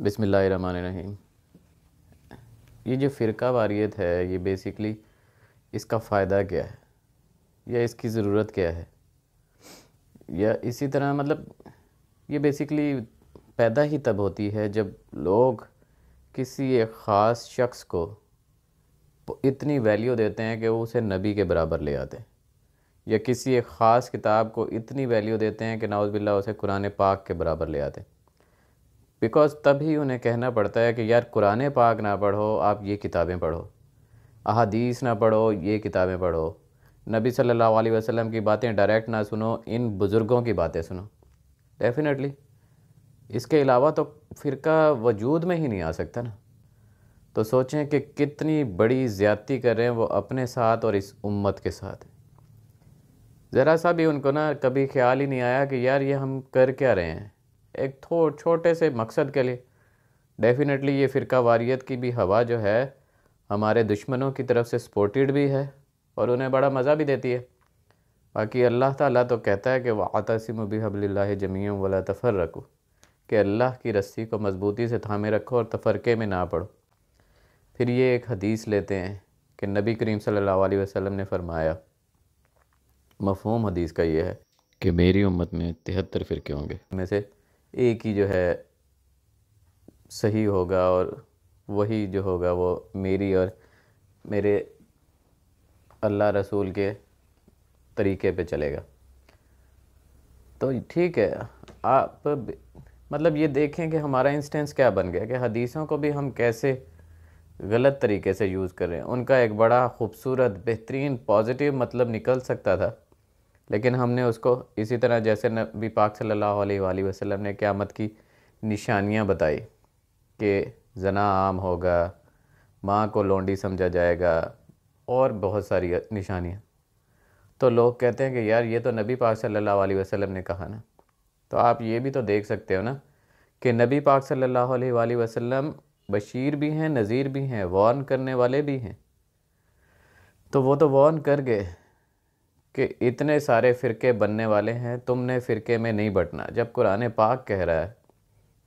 बिसमीम ये जो फ़िरका वारियत है ये बेसिकली इसका फ़ायदा क्या है या इसकी ज़रूरत क्या है या इसी तरह मतलब ये बेसिकली पैदा ही तब होती है जब लोग किसी एक ख़ास शख्स को इतनी वैल्यू देते हैं कि वो उसे नबी के बराबर ले आते हैं या किसी एक ख़ास किताब को इतनी वैल्यू देते हैं कि नाउज़बिल्ला उसे कुरान पाक के बराबर ले आते हैं बिकॉज़ तभी उन्हें कहना पड़ता है कि यार कुरान पाक ना पढ़ो आप ये किताबें पढ़ो अहादीस ना पढ़ो ये किताबें पढ़ो नबी सल्लल्लाहु अलैहि वसल्लम की बातें डायरेक्ट ना सुनो इन बुज़ुर्गों की बातें सुनो डेफिनेटली इसके अलावा तो फ़िरका वजूद में ही नहीं आ सकता ना तो सोचें कि कितनी बड़ी ज़्यादती कर रहे हैं वो अपने साथ और इस उम्मत के साथ ज़रा सा भी उनको ना कभी ख्याल ही नहीं आया कि यार ये हम कर क्या रहे हैं एक थो छोटे से मकसद के लिए डेफिनेटली ये फ़िरका वारियत की भी हवा जो है हमारे दुश्मनों की तरफ से सपोर्टेड भी है और उन्हें बड़ा मज़ा भी देती है बाकी अल्लाह ताला तो कहता है कि वातसम भी हबल्ला जमी वाला तफ़र रखो कि अल्लाह की रस्सी को मज़बूती से थामे रखो और तफरके में ना पड़ो फिर ये एक हदीस लेते हैं कि नबी करीम सल्ला वसलम ने फरमाया मफहम हदीस का ये है कि मेरी उम्मत में तिहत्तर फ़िरके होंगे में से एक ही जो है सही होगा और वही जो होगा वो मेरी और मेरे अल्लाह रसूल के तरीके पे चलेगा तो ठीक है आप मतलब ये देखें कि हमारा इंस्टेंस क्या बन गया कि हदीसों को भी हम कैसे गलत तरीके से यूज़ कर रहे हैं उनका एक बड़ा खूबसूरत बेहतरीन पॉजिटिव मतलब निकल सकता था लेकिन हमने उसको इसी तरह जैसे नबी पाक सल्लल्लाहु अलैहि वसल्लम ने क़्यामत की निशानियाँ बताई कि जना आम होगा माँ को लोंडी समझा जाएगा और बहुत सारी निशानियाँ तो लोग कहते हैं कि यार ये तो नबी पाक सल्लल्लाहु अलैहि वसल्लम ने कहा ना तो आप ये भी तो देख सकते हो ना कि नबी पाक सल्लल्लाहु अलैहि वसल्लम बशीर भी हैं नज़ीर भी हैं वॉर्न करने वाले भी हैं तो वो तो वॉर्न कर गए कि इतने सारे फ़िरके बनने वाले हैं तुमने फ़िरके में नहीं बटना जब कुरान पाक कह रहा है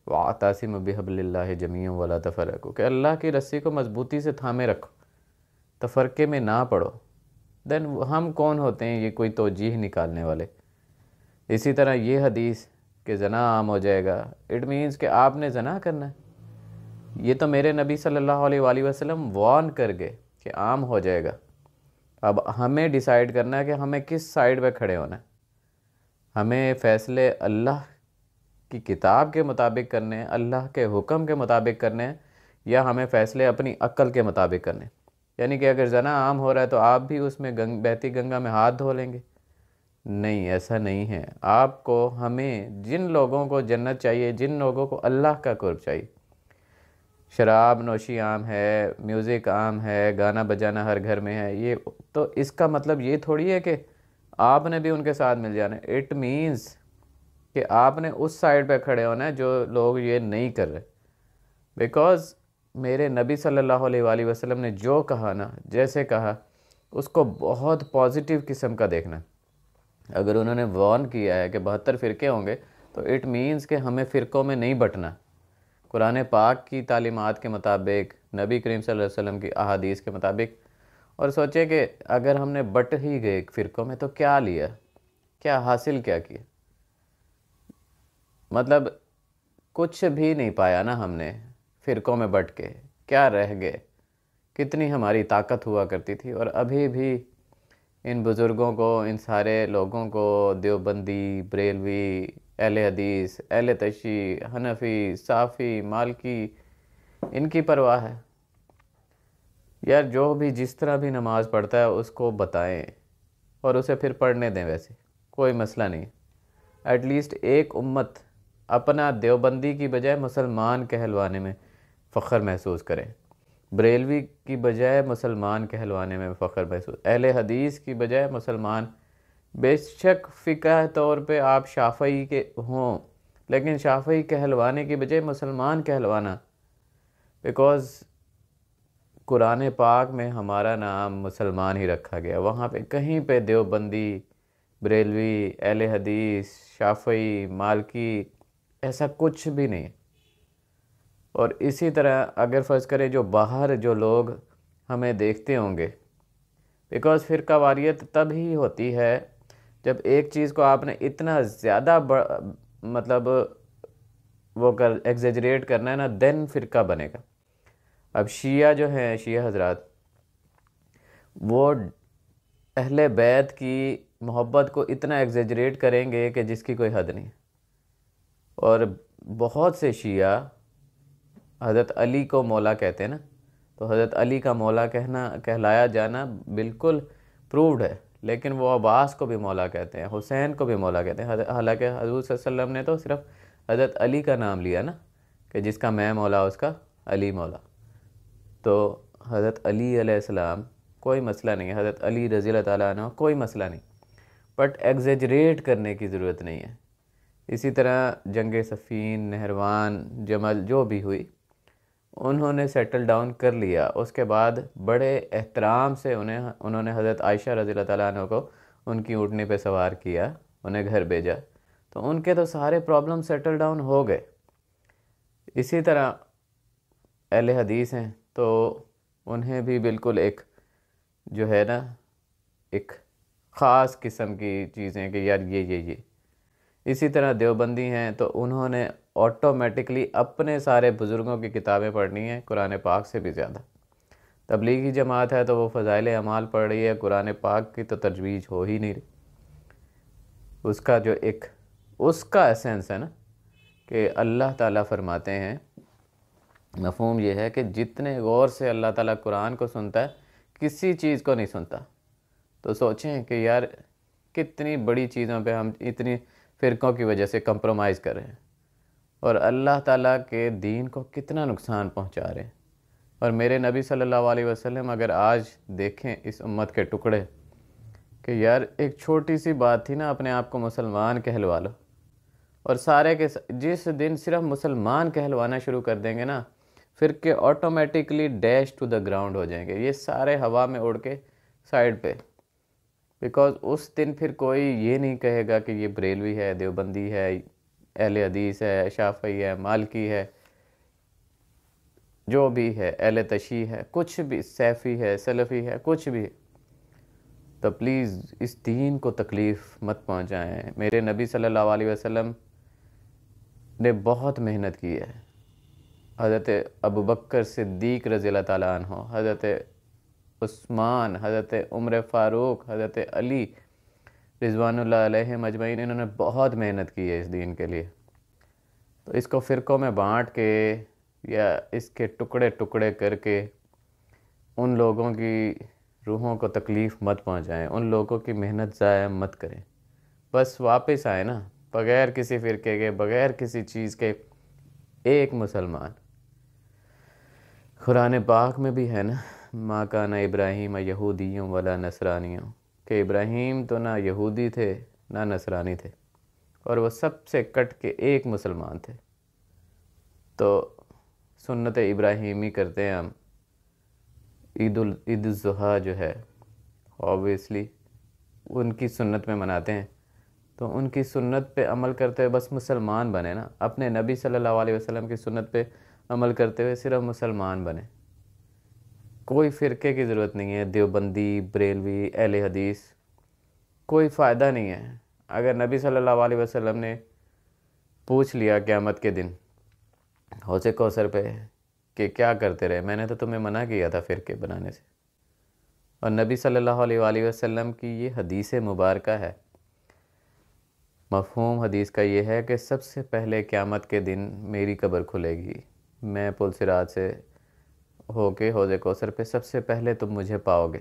वाह अबी बहबल्ला जमीन वाला तफरको कि अल्लाह की रस्सी को मजबूती से थामे रखो तफरके में ना पढ़ो देन हम कौन होते हैं ये कोई तोजीह निकालने वाले इसी तरह ये हदीस कि जना आम हो जाएगा इट मीन्स कि आपने जना करना है ये तो मेरे नबी सल्लल्लाहु अलैहि वसल्लम कर गए कि आम हो जाएगा अब हमें डिसाइड करना है कि हमें किस साइड पे खड़े होना है हमें फ़ैसले अल्लाह की किताब के मुताबिक करने हैं अल्लाह के हुक्म के मुताबिक करने हैं या हमें फ़ैसले अपनी अक्ल के मुताबिक करने यानी कि अगर जना आम हो रहा है तो आप भी उसमें गंग बहती गंगा में हाथ धो लेंगे नहीं ऐसा नहीं है आपको हमें जिन लोगों को जन्नत चाहिए जिन लोगों को अल्लाह का कुर्ब चाहिए शराब नोशी आम है म्यूज़िक आम है गाना बजाना हर घर में है ये तो इसका मतलब ये थोड़ी है कि आपने भी उनके साथ मिल जाना है इट मीन्स कि आपने उस साइड पे खड़े होना है जो लोग ये नहीं कर रहे बिकॉज़ मेरे नबी सल्लल्लाहु अलैहि वसल्लम ने जो कहा ना जैसे कहा उसको बहुत पॉजिटिव किस्म का देखना अगर उन्होंने वॉर्न किया है कि बहत्तर फ़िरके होंगे तो इट मीन्स कि हमें फ़िरकों में नहीं बटना कुरान पाक की तालीमत के मुताबिक नबी करीम वसल्लम की अहादीस के मुताबिक और सोचे कि अगर हमने बट ही गए फ़िरक़ों में तो क्या लिया क्या हासिल क्या किया मतलब कुछ भी नहीं पाया ना हमने फ़िरक़ों में बट के क्या रह गए कितनी हमारी ताकत हुआ करती थी और अभी भी इन बुज़ुर्गों को इन सारे लोगों को देवबंदी बरेलवी अहल हदीस अहल तशी हनफी साफ़ी मालकी इनकी परवाह है यार जो भी जिस तरह भी नमाज़ पढ़ता है उसको बताएं और उसे फिर पढ़ने दें वैसे कोई मसला नहीं एटलीस्ट एक उम्मत अपना देवबंदी की बजाय मुसलमान कहलवाने में फ़ख्र महसूस करें बरेलवी की बजाय मुसलमान कहलवाने में फ़ख्र महसूस अहल हदीस की बजाय मुसलमान बेशक फ़िका तौर पे आप शाफई के हों लेकिन शाफई कहलवाने की बजाय मुसलमान कहलवाना बिकॉज़ कुरान पाक में हमारा नाम मुसलमान ही रखा गया वहाँ पे कहीं पे देवबंदी बरेलवी अहल हदीस शाफई मालकी ऐसा कुछ भी नहीं और इसी तरह अगर फ़र्ज़ करें जो बाहर जो लोग हमें देखते होंगे बिकॉज़ फिर वारियत तब ही होती है जब एक चीज़ को आपने इतना ज़्यादा मतलब वो कर एग्जेजरेट करना है ना देन फ़िरका बनेगा अब शिया जो हैं शिया हजरत वो अहले बैत की मोहब्बत को इतना एग्जेजरेट करेंगे कि जिसकी कोई हद नहीं और बहुत से शिया हज़रत अली को मौला कहते हैं ना तो हज़रत अली का मौला कहना कहलाया जाना बिल्कुल प्रूव्ड है लेकिन वो अब्बास को भी मौला कहते हैं हुसैन को भी मौला कहते हैं हालांकि हजूर वसल्लम ने तो सिर्फ हज़रत अली का नाम लिया ना कि जिसका मैं मौला उसका अली मौला तो हज़रत अली अलैहिस्सलाम कोई मसला नहीं है हज़रत अली रज़ी तैन कोई मसला नहीं बट एग्जेजरेट करने की ज़रूरत नहीं है इसी तरह जंग सफ़ीन नहरवान जमल जो भी हुई उन्होंने सेटल डाउन कर लिया उसके बाद बड़े एहतराम से उन्हें उन्होंने हज़रत आयशा रज़ी तैन को उनकी ऊँटनी पे सवार किया उन्हें घर भेजा तो उनके तो सारे प्रॉब्लम सेटल डाउन हो गए इसी तरह अहल हदीस हैं तो उन्हें भी बिल्कुल एक जो है ना एक ख़ास किस्म की चीज़ें कि यार ये ये ये इसी तरह देवबंदी हैं तो उन्होंने ऑटोमेटिकली अपने सारे बुज़ुर्गों की किताबें पढ़नी हैं कुरान पाक से भी ज़्यादा तबलीगी जमात है तो वो फ़जाइल अमाल पढ़ रही है कुरान पाक की तो तजवीज़ हो ही नहीं रही उसका जो एक उसका एसेंस है ना कि अल्लाह ताला फरमाते हैं मफहम यह है कि जितने गौर से अल्लाह ताला कुरान को सुनता है किसी चीज़ को नहीं सुनता तो सोचें कि यार कितनी बड़ी चीज़ों पे हम इतनी फ़िरक़ों की वजह से कंप्रोमाइज़ कर रहे हैं और अल्लाह ताला के दीन को कितना नुकसान पहुंचा रहे हैं और मेरे नबी सल्लल्लाहु अलैहि वसल्लम अगर आज देखें इस उम्मत के टुकड़े कि यार एक छोटी सी बात थी ना अपने आप को मुसलमान कहलवा लो और सारे के जिस दिन सिर्फ मुसलमान कहलवाना शुरू कर देंगे ना फिर के automatically dash to the ground हो जाएंगे ये सारे हवा में उड़ के साइड पे बिकॉज उस दिन फिर कोई ये नहीं कहेगा कि ये बरेलवी है देवबंदी है अहल हदीस है शाफी है मालकी है जो भी है अहल तशी है कुछ भी सैफ़ी है सलफ़ी है कुछ भी है तो प्लीज़ इस दीन को तकलीफ़ मत पहुँचाएँ मेरे नबी सल्लल्लाहु अलैहि वसल्लम ने बहुत मेहनत की है हज़रत अबू बकर सिद्दीक रज़ी अल्लाह तैन हज़रत उस्मान हज़रत उम्र फ़ारूक हज़रत अली रिजवानल्ह मजमैन इन्होंने बहुत मेहनत की है इस दिन के लिए तो इसको फ़िरक़ों में बाँट के या इसके टुकड़े टुकड़े करके उन लोगों की रूहों को तकलीफ़ मत पहुँचाएँ उन लोगों की मेहनत ज़ाया मत करें बस वापस आए ना बग़ैर किसी फ़िरके के बग़ैर किसी चीज़ के एक मुसलमान कुरान पाक में भी है ना माँ का ना इब्राहिम यहूदियों वाला नसरानियों कि इब्राहिम तो ना यहूदी थे ना नसरानी थे और वह सबसे कट के एक मुसलमान थे तो सुन्नत इब्राहिमी करते हैं हम ईद ईदुज़ुहा जो है ओबियसली उनकी सुन्नत में मनाते हैं तो उनकी सुन्नत पे अमल करते हुए बस मुसलमान बने ना अपने नबी सल्लल्लाहु अलैहि वसल्लम की सुन्नत पे अमल करते हुए सिर्फ मुसलमान बने कोई फ़िरके की ज़रूरत नहीं है देवबंदी बरेलवी एल हदीस कोई फ़ायदा नहीं है अगर नबी सल्लल्लाहु अलैहि वसल्लम ने पूछ लिया क़्यामत के दिन होसे कोसर पे कि क्या करते रहे मैंने तो तुम्हें मना किया था फ़िरके बनाने से और नबी सल्लल्लाहु अलैहि वसल्लम की ये हदीस मुबारक है मफहूम हदीस का ये है कि सबसे पहले क़्यामत के दिन मेरी कब्र खुलेगी मैं पुल सिरात से होके हौजे कौसर पे सबसे पहले तुम मुझे पाओगे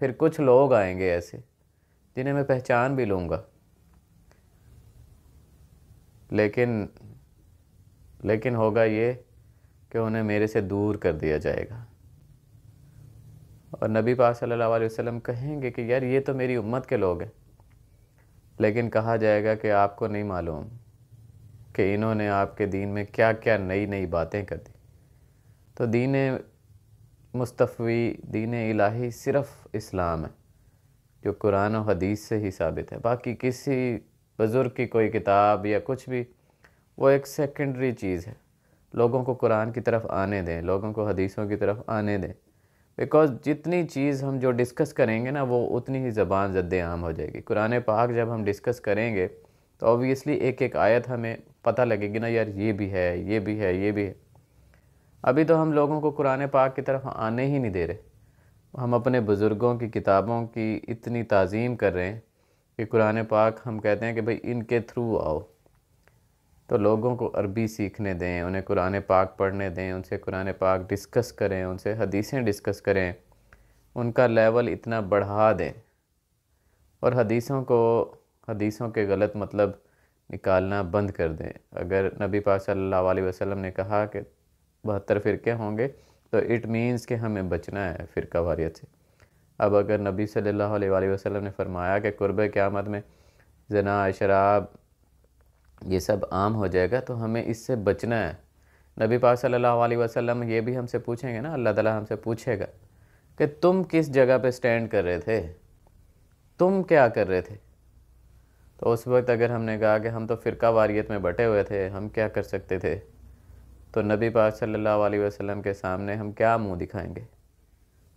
फिर कुछ लोग आएंगे ऐसे जिन्हें मैं पहचान भी लूँगा लेकिन लेकिन होगा ये कि उन्हें मेरे से दूर कर दिया जाएगा और नबी पा सल्लल्लाहु अलैहि वसल्लम कहेंगे कि यार ये तो मेरी उम्मत के लोग हैं लेकिन कहा जाएगा कि आपको नहीं मालूम कि इन्होंने आपके दीन में क्या क्या नई नई बातें कर दी तो दीन मुस्तफ़ी दीन इलाही सिर्फ़ इस्लाम है जो कुरान और हदीस से ही साबित है बाकी किसी बुज़ुर्ग की कोई किताब या कुछ भी वो एक सेकेंडरी चीज़ है लोगों को कुरान की तरफ आने दें लोगों को हदीसों की तरफ आने दें बिकॉज़ जितनी चीज़ हम जो डिस्कस करेंगे ना वो उतनी ही ज़बान जद्द आम हो जाएगी कुरान पाक जब हम डिस्कस करेंगे तो ऑब्वियसली एक एक आयत हमें पता लगेगी ना यार ये भी है ये भी है ये भी है अभी तो हम लोगों को कुरान पाक की तरफ आने ही नहीं दे रहे हम अपने बुज़ुर्गों की किताबों की इतनी तज़ीम कर रहे हैं कि कुरान पाक हम कहते हैं कि भाई इनके थ्रू आओ तो लोगों को अरबी सीखने दें उन्हें कुरान पाक पढ़ने दें उनसे कुरान पाक डिस्कस करें उनसे हदीसें डिस्कस करें उनका लेवल इतना बढ़ा दें और हदीसों को हदीसों के गलत मतलब निकालना बंद कर दें अगर नबी पाक सल्लल्लाहु अलैहि वसल्लम ने कहा कि बहत्तर फ़िरके होंगे तो इट मीन्स कि हमें बचना है फ़िरका वारियत से अब अगर नबी सल्लल्लाहु अलैहि वसल्लम ने फरमाया कि कुर्ब क़्यामत में जना शराब ये सब आम हो जाएगा तो हमें इससे बचना है नबी पाक सल्लल्लाहु अलैहि वसल्लम ये भी हमसे पूछेंगे ना अल्लाह ताला हमसे पूछेगा कि तुम किस जगह पे स्टैंड कर रहे थे तुम क्या कर रहे थे तो उस वक्त अगर हमने कहा कि हम तो फ़िरका वारियत में बटे हुए थे हम क्या कर सकते थे तो नबी पाक सल्लल्लाहु अलैहि वसल्लम के सामने हम क्या मुंह दिखाएंगे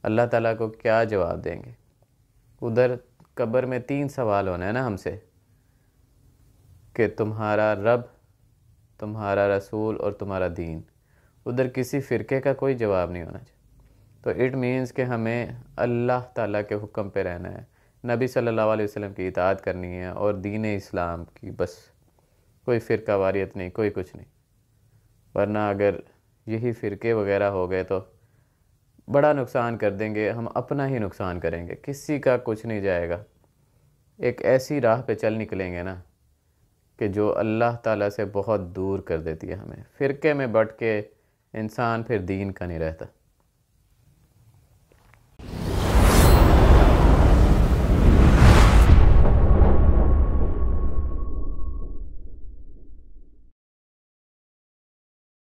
अल्लाह ताला को क्या जवाब देंगे उधर कब्र में तीन सवाल होने हैं ना हमसे कि तुम्हारा रब तुम्हारा रसूल और तुम्हारा दीन उधर किसी फ़िरके का कोई जवाब नहीं होना चाहिए तो इट मीन्स कि हमें अल्लाह ताला के हुक्म पे रहना है नबी सल्लल्लाहु अलैहि वसल्लम की इताअत करनी है और दीन इस्लाम की बस कोई फ़िरका वारियत नहीं कोई कुछ नहीं वरना अगर यही फ़िरके वगैरह हो गए तो बड़ा नुकसान कर देंगे हम अपना ही नुकसान करेंगे किसी का कुछ नहीं जाएगा एक ऐसी राह पे चल निकलेंगे ना कि जो अल्लाह ताला से बहुत दूर कर देती है हमें फ़िरके में बट के इंसान फिर दीन का नहीं रहता